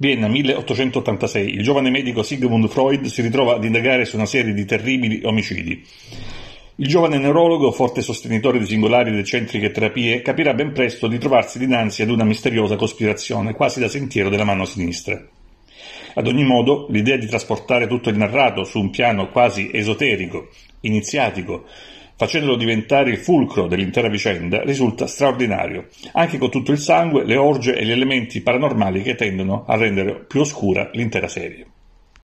Vienna 1886. Il giovane medico Sigmund Freud si ritrova ad indagare su una serie di terribili omicidi. Il giovane neurologo, forte sostenitore di singolari ed eccentriche terapie, capirà ben presto di trovarsi dinanzi ad una misteriosa cospirazione, quasi da sentiero della mano sinistra. Ad ogni modo, l'idea di trasportare tutto il narrato su un piano quasi esoterico, iniziatico, facendolo diventare il fulcro dell'intera vicenda, risulta straordinario, anche con tutto il sangue, le orge e gli elementi paranormali che tendono a rendere più oscura l'intera serie.